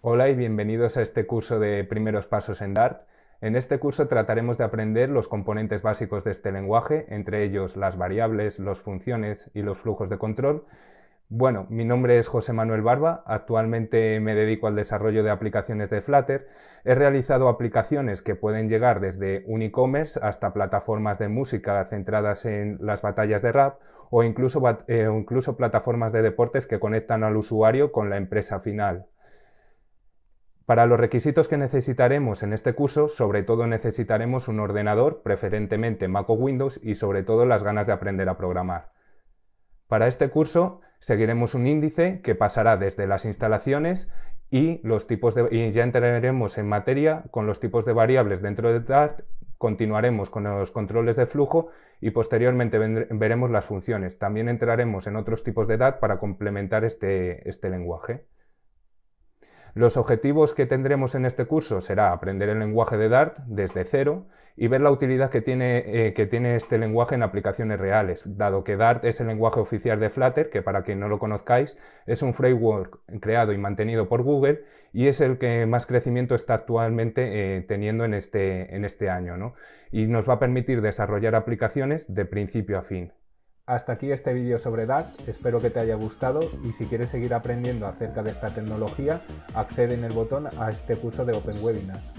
Hola y bienvenidos a este curso de primeros pasos en Dart. En este curso trataremos de aprender los componentes básicos de este lenguaje, entre ellos las variables, las funciones y los flujos de control. Bueno, mi nombre es José Manuel Barba, actualmente me dedico al desarrollo de aplicaciones de Flutter. He realizado aplicaciones que pueden llegar desde un e-commerce hasta plataformas de música centradas en las batallas de rap o incluso, eh, incluso plataformas de deportes que conectan al usuario con la empresa final. Para los requisitos que necesitaremos en este curso, sobre todo necesitaremos un ordenador, preferentemente Mac o Windows, y sobre todo las ganas de aprender a programar. Para este curso seguiremos un índice que pasará desde las instalaciones y los tipos de y ya entraremos en materia con los tipos de variables dentro de Dart, continuaremos con los controles de flujo y posteriormente veremos las funciones. También entraremos en otros tipos de Dart para complementar este, este lenguaje. Los objetivos que tendremos en este curso será aprender el lenguaje de Dart desde cero y ver la utilidad que tiene, eh, que tiene este lenguaje en aplicaciones reales, dado que Dart es el lenguaje oficial de Flutter, que para quien no lo conozcáis es un framework creado y mantenido por Google y es el que más crecimiento está actualmente eh, teniendo en este, en este año. Y nos va a permitir desarrollar aplicaciones de principio a fin. Hasta aquí este vídeo sobre DAC, espero que te haya gustado y si quieres seguir aprendiendo acerca de esta tecnología, accede en el botón a este curso de Open Webinars.